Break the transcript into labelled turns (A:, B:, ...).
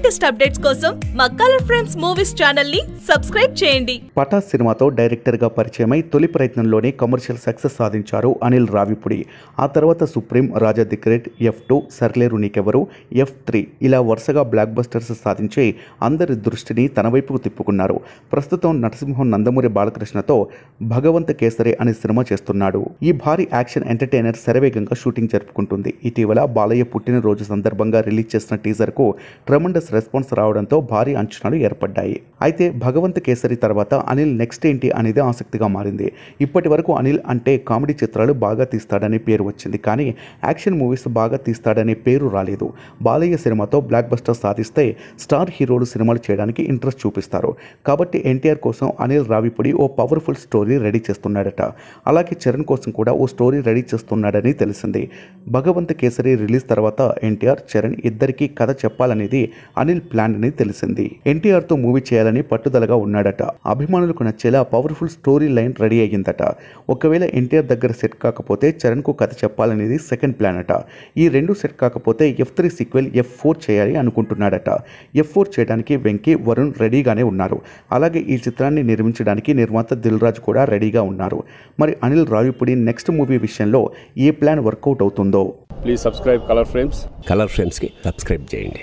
A: latest updates కోసం మా Colour Frames Movies channel ని సబ్స్క్రైబ్ చేయండి
B: పటాస్ సినిమాతో డైరెక్టర్ గా పరిచయమై తొలి ప్రయత్నంలోనే కమర్షియల్ సక్సెస్ సాధించారు అనిల్ రావిపుడి ఆ తర్వాత supreme Raja the great F two Sarileru Neekevvaru F three ఇలా వరుసగా బ్లాక్ బస్టర్స్ సాధించి అందరి దృష్టిని తన వైపుకు తిప్పుకున్నారు ప్రస్తుతం నరసింహం నందమూరి బాలకృష్ణతో భగవంత కేసరి అనే సినిమా చేస్తున్నాడు ఈ భారీ యాక్షన్ ఎంటర్టైనర్ శరవేగంగా షూటింగ్ జరుపుకుంటుంది ఇటీవల బాలయ్య పుట్టినరోజు సందర్భంగా రిలీజ్ చేసిన టీజర్ కు ట్రమండస్ రెస్పాన్స్ రావడంతో భారీ అంచనాలు ఏర్పడ్డాయి అయితే భగవంత్ కేసరి తర్వాత అనిల్ నెక్స్ట్ ఏంటి అనేది ఆసక్తిగా మారింది ఇప్పటి వరకు అనిల్ అంటే కామెడీ చిత్రాలు బాగా తీస్తాడనే పేరు వచ్చింది కానీ యాక్షన్ మూవీస్ బాగా తీస్తాడనే పేరు రాలేదు బాలయ్య సినిమాతో బ్లాక్ బస్టర్ సాధిస్తే స్టార్ హీరోలు సినిమాలు చేయడానికి ఇంట్రెస్ట్ చూపిస్తారు కాబట్టి ఎన్టీఆర్ కోసం అనిల్ రావిపూడి ఓ పవర్ఫుల్ స్టోరీ రెడీ చేస్తున్నాడట అలాగే చరణ్ కోసం కూడా ఓ స్టోరీ రెడీ చేస్తున్నాడని తెలిసింది భగవంత్ కేసరి రిలీజ్ తర్వాత ఎన్టీఆర్ చరణ్ ఇద్దరికీ కథ చెప్పాలనేది అనిల్ ప్లాన్ అని తెలిసింది ఎన్టీఆర్ తో మూవీ చేయాలని పట్టుదలగా ఉన్నాడట అభిమానులకు నచ్చేలా పవర్ఫుల్ స్టోరీ లైన్ రెడీ అయ్యిందట ఒకవేళ ఎన్టీఆర్ దగ్గర సెట్ కాకపోతే చరణ్ కు కథ చెప్పాలనేది సెకండ్ ప్లాన్ అట ఈ రెండు సెట్ కాకపోతే F three sequel F four చేయాలి అనుకుంటున్నాడట ఎఫ్ ఫోర్ చేయడానికి వెంకీ వరుణ్ రెడీగానే ఉన్నారు అలాగే ఈ చిత్రాన్ని నిర్మించడానికి నిర్మాత దిల్ రాజు కూడా రెడీగా ఉన్నారు మరి అనిల్ రావిపుడి నెక్స్ట్ మూవీ విషయంలో ఏ ప్లాన్ వర్కౌట్ అవుతుందో please subscribe Colour Frames Colour ఫ్రేమ్స్కి సబ్స్క్రైబ్ చేయండి